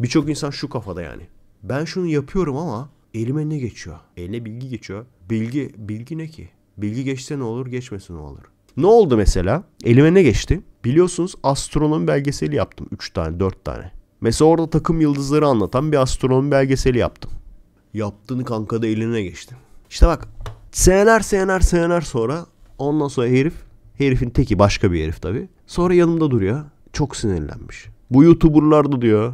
Birçok insan şu kafada yani. Ben şunu yapıyorum ama elime ne geçiyor? Eline bilgi geçiyor. Bilgi bilgi ne ki? Bilgi geçse ne olur, geçmese ne olur? Ne oldu mesela? Elime ne geçti? Biliyorsunuz astronomi belgeseli yaptım. 3 tane, 4 tane. Mesela orada takım yıldızları anlatan bir astronomi belgeseli yaptım. Yaptığını kanka da eline geçti. İşte bak seneler seneler seneler sonra ondan sonra herif herifin teki başka bir herif tabi. Sonra yanımda duruyor. Çok sinirlenmiş. Bu youtuberlarda diyor.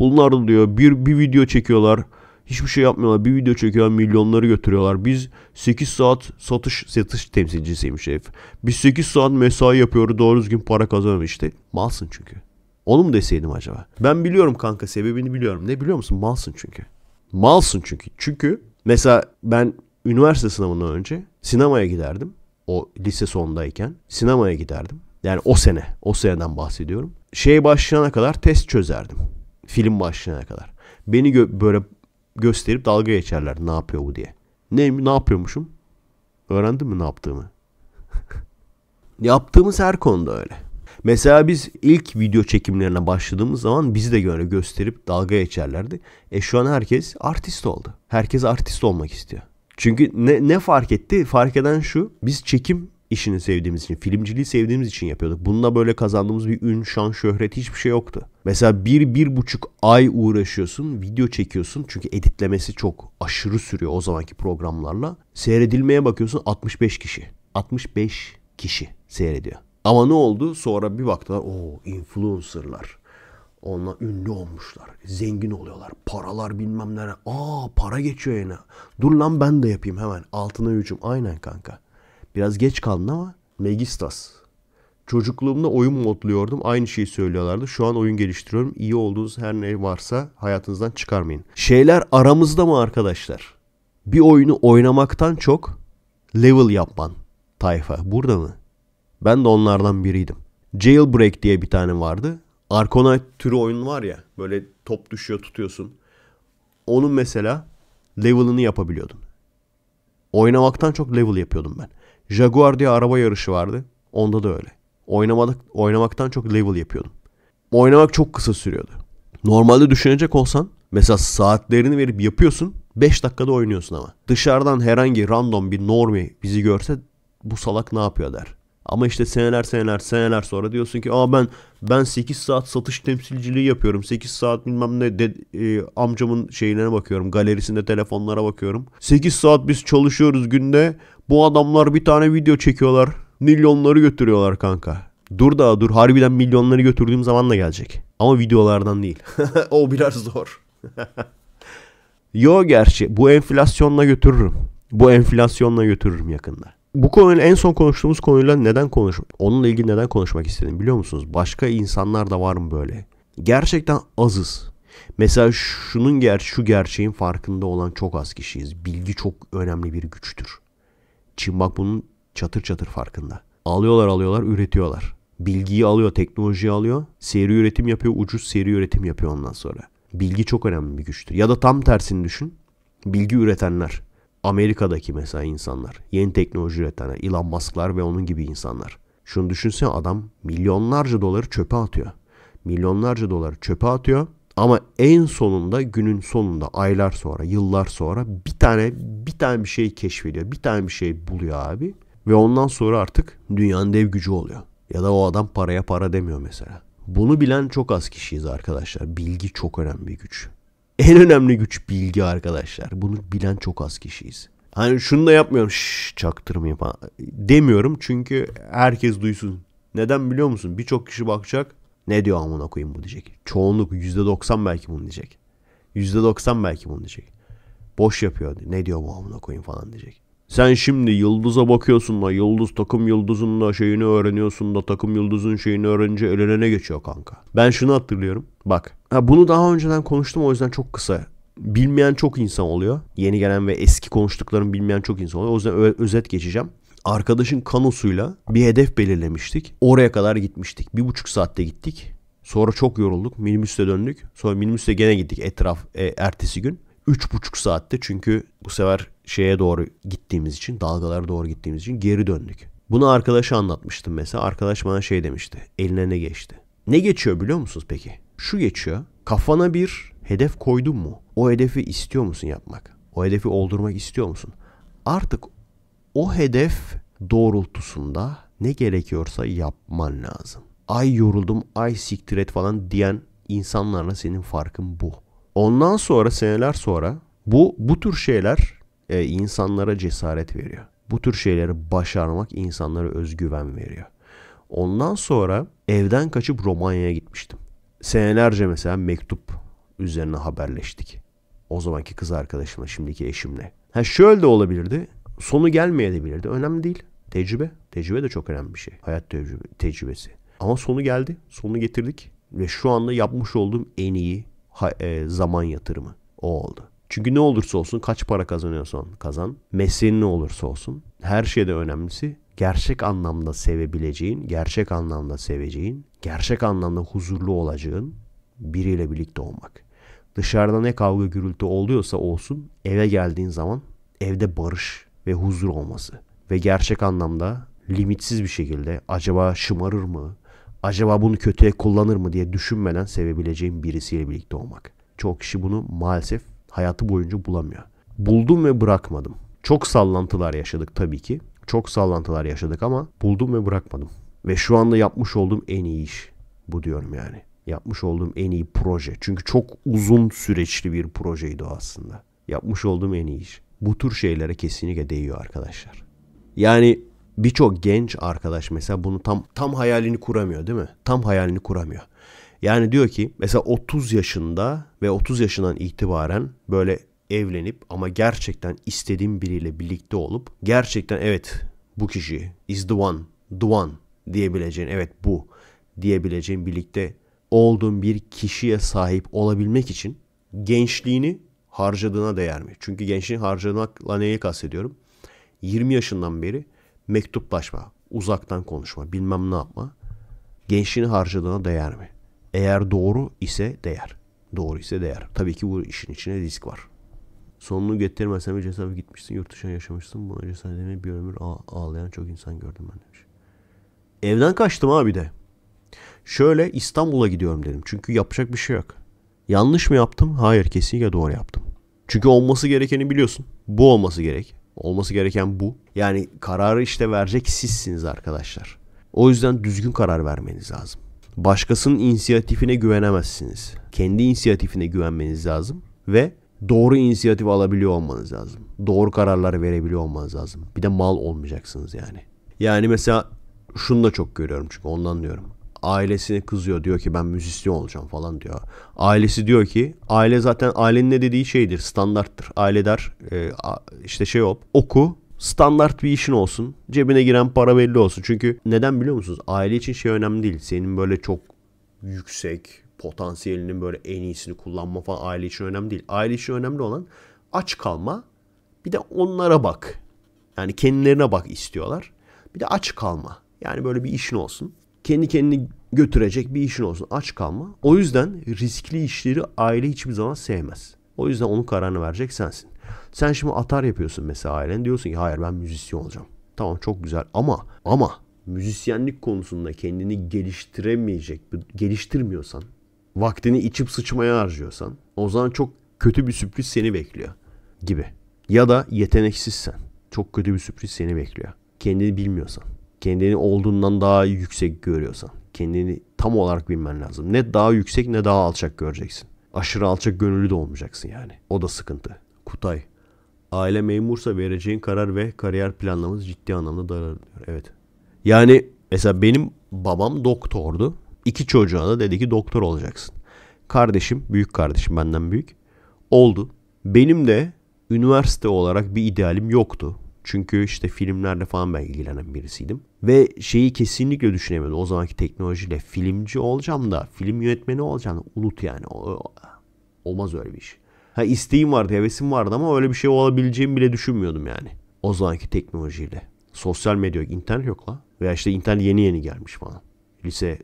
Bunlar diyor bir, bir video çekiyorlar. Hiçbir şey yapmıyorlar. Bir video çekiyorlar milyonları götürüyorlar. Biz 8 saat satış satış temsilcisiymiş herif. Biz 8 saat mesai yapıyoruz doğru düzgün para kazanıyoruz işte. Malsın çünkü. Onu mu deseydim acaba? Ben biliyorum kanka sebebini biliyorum. Ne biliyor musun? Malsın çünkü. Malsın çünkü. Çünkü mesela ben üniversite sınavından önce sinemaya giderdim. O lise sondayken sinemaya giderdim. Yani o sene, o seneden bahsediyorum. Şey başlayana kadar test çözerdim film başlayana kadar. Beni gö- böyle gösterip dalga geçerler ne yapıyor bu diye. Ne, ne yapıyormuşum? Öğrendin mi ne yaptığımı? Yaptığımız her konuda öyle. Mesela biz ilk video çekimlerine başladığımız zaman bizi de göre gösterip dalga geçerlerdi. E şu an herkes artist oldu. Herkes artist olmak istiyor. Çünkü ne, ne fark etti? Fark eden şu. Biz çekim işini sevdiğimiz için, filmciliği sevdiğimiz için yapıyorduk. Bununla böyle kazandığımız bir ün, şan, şöhret hiçbir şey yoktu. Mesela bir, bir buçuk ay uğraşıyorsun, video çekiyorsun. Çünkü editlemesi çok aşırı sürüyor o zamanki programlarla. Seyredilmeye bakıyorsun 65 kişi. 65 kişi seyrediyor. Ama ne oldu? Sonra bir baktılar o influencerlar. Onlar ünlü olmuşlar. Zengin oluyorlar. Paralar bilmem nere, Aa para geçiyor yine. Dur lan ben de yapayım hemen. Altına hücum. Aynen kanka. Biraz geç kaldın ama Megistas. Çocukluğumda oyun modluyordum. Aynı şeyi söylüyorlardı. Şu an oyun geliştiriyorum. İyi olduğunuz her ne varsa hayatınızdan çıkarmayın. Şeyler aramızda mı arkadaşlar? Bir oyunu oynamaktan çok level yapman tayfa. Burada mı? Ben de onlardan biriydim. Jailbreak diye bir tane vardı. Arkonite türü oyun var ya. Böyle top düşüyor tutuyorsun. Onun mesela level'ını yapabiliyordum. Oynamaktan çok level yapıyordum ben. Jaguar diye araba yarışı vardı. Onda da öyle. Oynamadık, oynamaktan çok level yapıyordum. Oynamak çok kısa sürüyordu. Normalde düşünecek olsan mesela saatlerini verip yapıyorsun 5 dakikada oynuyorsun ama. Dışarıdan herhangi random bir normi bizi görse bu salak ne yapıyor der. Ama işte seneler seneler seneler sonra diyorsun ki aa ben ben 8 saat satış temsilciliği yapıyorum. 8 saat bilmem ne de, e, amcamın şeylerine bakıyorum. Galerisinde telefonlara bakıyorum. 8 saat biz çalışıyoruz günde. Bu adamlar bir tane video çekiyorlar. Milyonları götürüyorlar kanka. Dur daha dur. Harbiden milyonları götürdüğüm zaman da gelecek. Ama videolardan değil. o biraz zor. Yo gerçi bu enflasyonla götürürüm. Bu enflasyonla götürürüm yakında. Bu konuyla en son konuştuğumuz konuyla neden konuş onunla ilgili neden konuşmak istedim biliyor musunuz? Başka insanlar da var mı böyle? Gerçekten azız. Mesela şunun ger şu gerçeğin farkında olan çok az kişiyiz. Bilgi çok önemli bir güçtür. Çin bak bunun çatır çatır farkında. Alıyorlar alıyorlar üretiyorlar. Bilgiyi alıyor, teknolojiyi alıyor. Seri üretim yapıyor, ucuz seri üretim yapıyor ondan sonra. Bilgi çok önemli bir güçtür. Ya da tam tersini düşün. Bilgi üretenler. Amerika'daki mesela insanlar. Yeni teknoloji üretenler. Elon Musk'lar ve onun gibi insanlar. Şunu düşünsene adam milyonlarca doları çöpe atıyor. Milyonlarca doları çöpe atıyor. Ama en sonunda günün sonunda aylar sonra yıllar sonra bir tane bir tane bir şey keşfediyor. Bir tane bir şey buluyor abi. Ve ondan sonra artık dünyanın dev gücü oluyor. Ya da o adam paraya para demiyor mesela. Bunu bilen çok az kişiyiz arkadaşlar. Bilgi çok önemli bir güç. En önemli güç bilgi arkadaşlar. Bunu bilen çok az kişiyiz. Hani şunu da yapmıyorum. Şşş çaktırmayayım falan. Demiyorum çünkü herkes duysun. Neden biliyor musun? Birçok kişi bakacak ne diyor amına koyayım bu diyecek. Çoğunluk %90 belki bunu diyecek. %90 belki bunu diyecek. Boş yapıyor. Ne diyor bu amına koyayım falan diyecek. Sen şimdi yıldıza bakıyorsun da yıldız takım yıldızın da şeyini öğreniyorsun da takım yıldızın şeyini öğrenince el ne geçiyor kanka. Ben şunu hatırlıyorum. Bak ha bunu daha önceden konuştum o yüzden çok kısa. Bilmeyen çok insan oluyor. Yeni gelen ve eski konuştuklarım bilmeyen çok insan oluyor. O yüzden özet geçeceğim arkadaşın kanosuyla bir hedef belirlemiştik. Oraya kadar gitmiştik. Bir buçuk saatte gittik. Sonra çok yorulduk. Minibüste döndük. Sonra minibüste gene gittik etraf e, ertesi gün. Üç buçuk saatte çünkü bu sefer şeye doğru gittiğimiz için dalgalara doğru gittiğimiz için geri döndük. Bunu arkadaşa anlatmıştım mesela. Arkadaş bana şey demişti. Eline ne geçti? Ne geçiyor biliyor musunuz peki? Şu geçiyor. Kafana bir hedef koydun mu? O hedefi istiyor musun yapmak? O hedefi oldurmak istiyor musun? Artık o hedef doğrultusunda ne gerekiyorsa yapman lazım. Ay yoruldum, ay siktir et falan diyen insanlarla senin farkın bu. Ondan sonra seneler sonra bu bu tür şeyler e, insanlara cesaret veriyor. Bu tür şeyleri başarmak insanlara özgüven veriyor. Ondan sonra evden kaçıp Romanya'ya gitmiştim. Senelerce mesela mektup üzerine haberleştik. O zamanki kız arkadaşımla, şimdiki eşimle. Ha şöyle de olabilirdi sonu gelmeyebilirdi. Önemli değil. Tecrübe. Tecrübe de çok önemli bir şey. Hayat tecrübe, tecrübesi. Ama sonu geldi. Sonunu getirdik. Ve şu anda yapmış olduğum en iyi e, zaman yatırımı. O oldu. Çünkü ne olursa olsun kaç para kazanıyorsan kazan. Mesleğin ne olursa olsun. Her şeyde önemlisi gerçek anlamda sevebileceğin, gerçek anlamda seveceğin, gerçek anlamda huzurlu olacağın biriyle birlikte olmak. Dışarıda ne kavga gürültü oluyorsa olsun eve geldiğin zaman evde barış, ve huzur olması. Ve gerçek anlamda limitsiz bir şekilde acaba şımarır mı? Acaba bunu kötüye kullanır mı diye düşünmeden sevebileceğim birisiyle birlikte olmak. çok kişi bunu maalesef hayatı boyunca bulamıyor. Buldum ve bırakmadım. Çok sallantılar yaşadık tabii ki. Çok sallantılar yaşadık ama buldum ve bırakmadım. Ve şu anda yapmış olduğum en iyi iş. Bu diyorum yani. Yapmış olduğum en iyi proje. Çünkü çok uzun süreçli bir projeydi o aslında. Yapmış olduğum en iyi iş bu tür şeylere kesinlikle değiyor arkadaşlar. Yani birçok genç arkadaş mesela bunu tam tam hayalini kuramıyor değil mi? Tam hayalini kuramıyor. Yani diyor ki mesela 30 yaşında ve 30 yaşından itibaren böyle evlenip ama gerçekten istediğim biriyle birlikte olup gerçekten evet bu kişi is the one, the one diyebileceğin evet bu diyebileceğin birlikte olduğun bir kişiye sahip olabilmek için gençliğini harcadığına değer mi? Çünkü gençliğin harcamakla neyi kastediyorum? 20 yaşından beri mektuplaşma, uzaktan konuşma, bilmem ne yapma. Gençliğini harcadığına değer mi? Eğer doğru ise değer. Doğru ise değer. Tabii ki bu işin içine risk var. Sonunu getirmezsen bir cesaret gitmişsin, yurt dışına yaşamışsın. Buna cesaretini bir ömür ağlayan çok insan gördüm ben demiş. Evden kaçtım abi de. Şöyle İstanbul'a gidiyorum dedim. Çünkü yapacak bir şey yok. Yanlış mı yaptım? Hayır kesinlikle doğru yaptım. Çünkü olması gerekeni biliyorsun. Bu olması gerek. Olması gereken bu. Yani kararı işte verecek sizsiniz arkadaşlar. O yüzden düzgün karar vermeniz lazım. Başkasının inisiyatifine güvenemezsiniz. Kendi inisiyatifine güvenmeniz lazım ve doğru inisiyatif alabiliyor olmanız lazım. Doğru kararlar verebiliyor olmanız lazım. Bir de mal olmayacaksınız yani. Yani mesela şunu da çok görüyorum çünkü ondan diyorum. Ailesini kızıyor. Diyor ki ben müzisyen olacağım falan diyor. Ailesi diyor ki aile zaten ailenin ne dediği şeydir standarttır. Aile der e, işte şey yap oku standart bir işin olsun. Cebine giren para belli olsun. Çünkü neden biliyor musunuz? Aile için şey önemli değil. Senin böyle çok yüksek potansiyelinin böyle en iyisini kullanma falan aile için önemli değil. Aile için önemli olan aç kalma bir de onlara bak. Yani kendilerine bak istiyorlar. Bir de aç kalma. Yani böyle bir işin olsun. Kendi kendini götürecek bir işin olsun. Aç kalma. O yüzden riskli işleri aile hiçbir zaman sevmez. O yüzden onun kararını verecek sensin. Sen şimdi atar yapıyorsun mesela ailen. Diyorsun ki hayır ben müzisyen olacağım. Tamam çok güzel ama ama müzisyenlik konusunda kendini geliştiremeyecek, geliştirmiyorsan, vaktini içip sıçmaya harcıyorsan o zaman çok kötü bir sürpriz seni bekliyor gibi. Ya da yeteneksizsen çok kötü bir sürpriz seni bekliyor. Kendini bilmiyorsan, kendini olduğundan daha yüksek görüyorsan. Kendini tam olarak bilmen lazım. Ne daha yüksek ne daha alçak göreceksin. Aşırı alçak gönüllü de olmayacaksın yani. O da sıkıntı. Kutay. Aile memursa vereceğin karar ve kariyer planlaması ciddi anlamda daralıyor. Evet. Yani mesela benim babam doktordu. İki çocuğa da dedi ki doktor olacaksın. Kardeşim, büyük kardeşim benden büyük. Oldu. Benim de üniversite olarak bir idealim yoktu. Çünkü işte filmlerle falan ben ilgilenen birisiydim. Ve şeyi kesinlikle düşünemedim o zamanki teknolojiyle. Filmci olacağım da film yönetmeni olacağım da unut yani. Olmaz öyle bir iş. Ha isteğim vardı, hevesim vardı ama öyle bir şey olabileceğimi bile düşünmüyordum yani. O zamanki teknolojiyle. Sosyal medya yok, internet yok la. Veya işte internet yeni yeni gelmiş falan. Lise,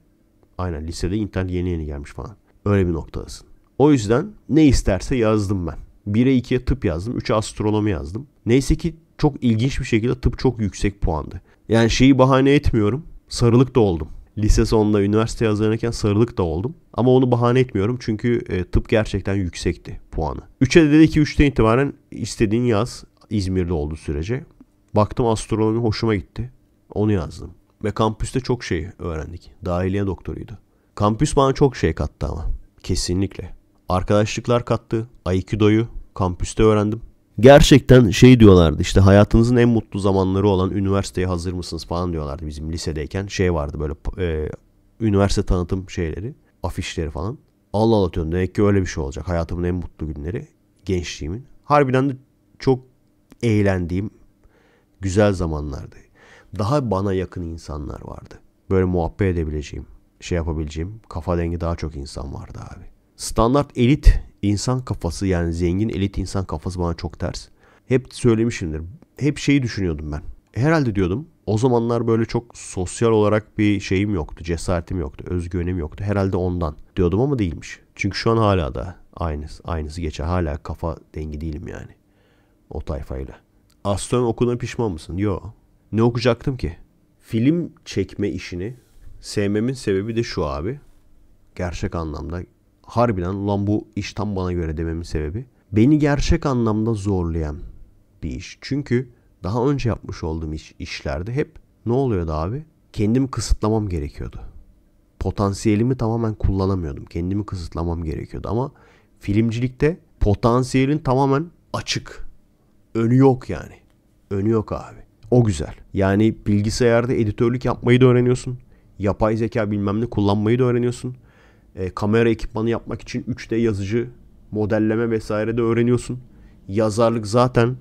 aynen lisede internet yeni yeni gelmiş falan. Öyle bir noktadasın. O yüzden ne isterse yazdım ben. 1'e 2'ye tıp yazdım, 3'e astronomi yazdım. Neyse ki çok ilginç bir şekilde tıp çok yüksek puandı. Yani şeyi bahane etmiyorum. Sarılık da oldum. Lise sonunda üniversite hazırlanırken sarılık da oldum. Ama onu bahane etmiyorum çünkü e, tıp gerçekten yüksekti puanı. 3'e dedi ki 3'ten itibaren istediğin yaz İzmir'de olduğu sürece. Baktım astronomi hoşuma gitti. Onu yazdım. Ve kampüste çok şey öğrendik. Dahiliye doktoruydu. Kampüs bana çok şey kattı ama. Kesinlikle. Arkadaşlıklar kattı. Aikido'yu kampüste öğrendim gerçekten şey diyorlardı işte hayatınızın en mutlu zamanları olan üniversiteye hazır mısınız falan diyorlardı bizim lisedeyken. Şey vardı böyle e, üniversite tanıtım şeyleri, afişleri falan. Allah Allah diyorum demek ki öyle bir şey olacak. Hayatımın en mutlu günleri gençliğimin. Harbiden de çok eğlendiğim güzel zamanlardı. Daha bana yakın insanlar vardı. Böyle muhabbet edebileceğim, şey yapabileceğim, kafa dengi daha çok insan vardı abi. Standart elit insan kafası yani zengin elit insan kafası bana çok ters. Hep söylemişimdir. Hep şeyi düşünüyordum ben. Herhalde diyordum. O zamanlar böyle çok sosyal olarak bir şeyim yoktu. Cesaretim yoktu. Özgüvenim yoktu. Herhalde ondan diyordum ama değilmiş. Çünkü şu an hala da aynısı, aynısı geçer. Hala kafa dengi değilim yani. O tayfayla. Astronomi okuduğuna pişman mısın? Yo. Ne okuyacaktım ki? Film çekme işini sevmemin sebebi de şu abi. Gerçek anlamda harbiden lan bu iş tam bana göre dememin sebebi beni gerçek anlamda zorlayan bir iş. Çünkü daha önce yapmış olduğum iş, işlerde hep ne oluyordu abi? Kendimi kısıtlamam gerekiyordu. Potansiyelimi tamamen kullanamıyordum. Kendimi kısıtlamam gerekiyordu ama filmcilikte potansiyelin tamamen açık. Önü yok yani. Önü yok abi. O güzel. Yani bilgisayarda editörlük yapmayı da öğreniyorsun. Yapay zeka bilmem ne kullanmayı da öğreniyorsun. E, kamera ekipmanı yapmak için 3D yazıcı, modelleme vesaire de öğreniyorsun. Yazarlık zaten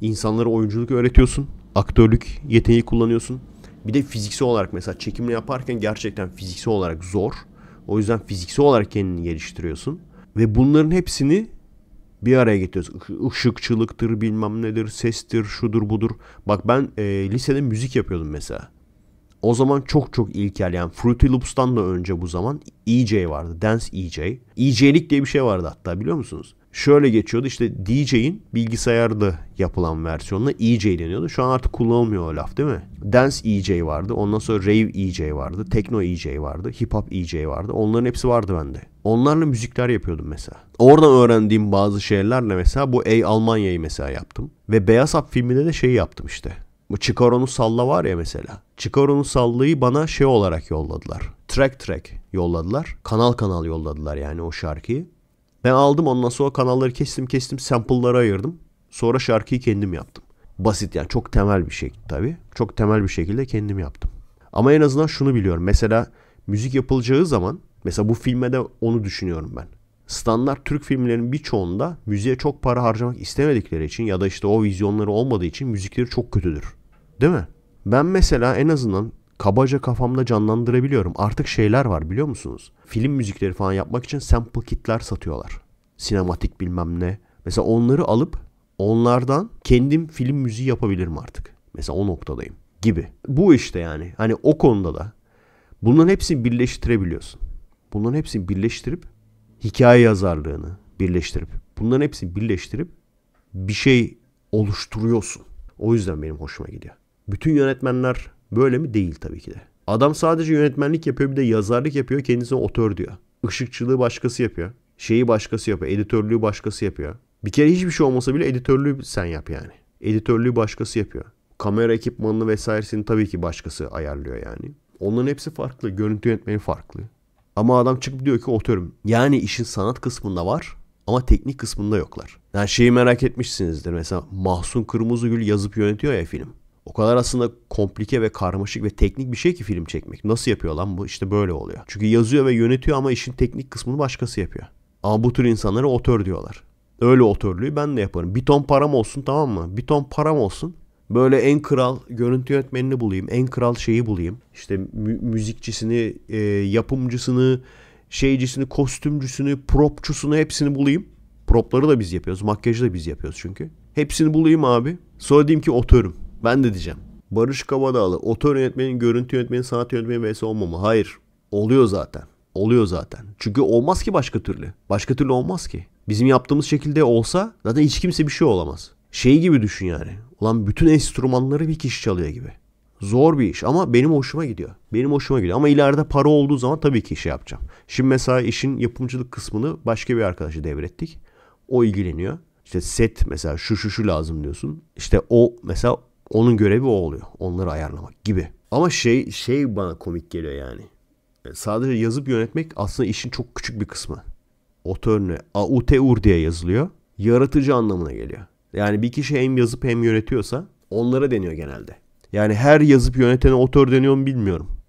insanlara oyunculuk öğretiyorsun. Aktörlük yeteneği kullanıyorsun. Bir de fiziksel olarak mesela çekimle yaparken gerçekten fiziksel olarak zor. O yüzden fiziksel olarak kendini geliştiriyorsun. Ve bunların hepsini bir araya getiriyorsun. Işıkçılıktır bilmem nedir, sestir, şudur budur. Bak ben e, lisede müzik yapıyordum mesela. O zaman çok çok ilkel yani Fruity Loops'tan da önce bu zaman EJ vardı. Dance EJ. EJ'lik diye bir şey vardı hatta biliyor musunuz? Şöyle geçiyordu işte DJ'in bilgisayarda yapılan versiyonla EJ deniyordu. Şu an artık kullanılmıyor o laf değil mi? Dance EJ vardı. Ondan sonra Rave EJ vardı. Techno EJ vardı. Hip Hop EJ vardı. Onların hepsi vardı bende. Onlarla müzikler yapıyordum mesela. Oradan öğrendiğim bazı şeylerle mesela bu Ey Almanya'yı mesela yaptım. Ve Beyaz Hap filminde de şey yaptım işte. Chicaro'nun salla var ya mesela. Chicaro'nun sallıyı bana şey olarak yolladılar. Track track yolladılar. Kanal kanal yolladılar yani o şarkıyı. Ben aldım ondan sonra kanalları kestim kestim sample'lara ayırdım. Sonra şarkıyı kendim yaptım. Basit yani çok temel bir şey tabii. Çok temel bir şekilde kendim yaptım. Ama en azından şunu biliyorum. Mesela müzik yapılacağı zaman mesela bu filme de onu düşünüyorum ben. Standart Türk filmlerinin birçoğunda müziğe çok para harcamak istemedikleri için ya da işte o vizyonları olmadığı için müzikleri çok kötüdür. Değil mi? Ben mesela en azından kabaca kafamda canlandırabiliyorum. Artık şeyler var biliyor musunuz? Film müzikleri falan yapmak için sample kitler satıyorlar. Sinematik bilmem ne. Mesela onları alıp onlardan kendim film müziği yapabilirim artık. Mesela o noktadayım gibi. Bu işte yani. Hani o konuda da bunların hepsini birleştirebiliyorsun. Bunların hepsini birleştirip hikaye yazarlığını birleştirip bunların hepsini birleştirip bir şey oluşturuyorsun. O yüzden benim hoşuma gidiyor. Bütün yönetmenler böyle mi? Değil tabii ki de. Adam sadece yönetmenlik yapıyor bir de yazarlık yapıyor kendisine otör diyor. Işıkçılığı başkası yapıyor. Şeyi başkası yapıyor. Editörlüğü başkası yapıyor. Bir kere hiçbir şey olmasa bile editörlüğü sen yap yani. Editörlüğü başkası yapıyor. Kamera ekipmanını vesairesini tabii ki başkası ayarlıyor yani. Onların hepsi farklı. Görüntü yönetmeni farklı. Ama adam çıkıp diyor ki otörüm. Yani işin sanat kısmında var ama teknik kısmında yoklar. Yani şeyi merak etmişsinizdir mesela Mahsun Kırmızıgül yazıp yönetiyor ya film. O kadar aslında komplike ve karmaşık ve teknik bir şey ki film çekmek. Nasıl yapıyor lan bu? İşte böyle oluyor. Çünkü yazıyor ve yönetiyor ama işin teknik kısmını başkası yapıyor. Ama bu tür insanlara otör diyorlar. Öyle otörlüğü ben de yaparım. Bir ton param olsun tamam mı? Bir ton param olsun. Böyle en kral görüntü yönetmenini bulayım. En kral şeyi bulayım. İşte mü- müzikçisini, e, yapımcısını, şeycisini, kostümcüsünü, propçusunu hepsini bulayım. Propları da biz yapıyoruz. Makyajı da biz yapıyoruz çünkü. Hepsini bulayım abi. Sonra diyeyim ki otörüm. Ben de diyeceğim. Barış Kabadağlı, otor yönetmenin, görüntü yönetmenin sanat yönetmeni vs olmamalı. Hayır. Oluyor zaten. Oluyor zaten. Çünkü olmaz ki başka türlü. Başka türlü olmaz ki. Bizim yaptığımız şekilde olsa zaten hiç kimse bir şey olamaz. Şey gibi düşün yani. Ulan bütün enstrümanları bir kişi çalıyor gibi. Zor bir iş ama benim hoşuma gidiyor. Benim hoşuma gidiyor ama ileride para olduğu zaman tabii ki şey yapacağım. Şimdi mesela işin yapımcılık kısmını başka bir arkadaşa devrettik. O ilgileniyor. İşte set mesela şu şu şu lazım diyorsun. İşte o mesela onun görevi o oluyor. Onları ayarlamak gibi. Ama şey şey bana komik geliyor yani. E, sadece yazıp yönetmek aslında işin çok küçük bir kısmı. Otörne, auteur diye yazılıyor. Yaratıcı anlamına geliyor. Yani bir kişi hem yazıp hem yönetiyorsa onlara deniyor genelde. Yani her yazıp yönetene otör deniyor mu bilmiyorum.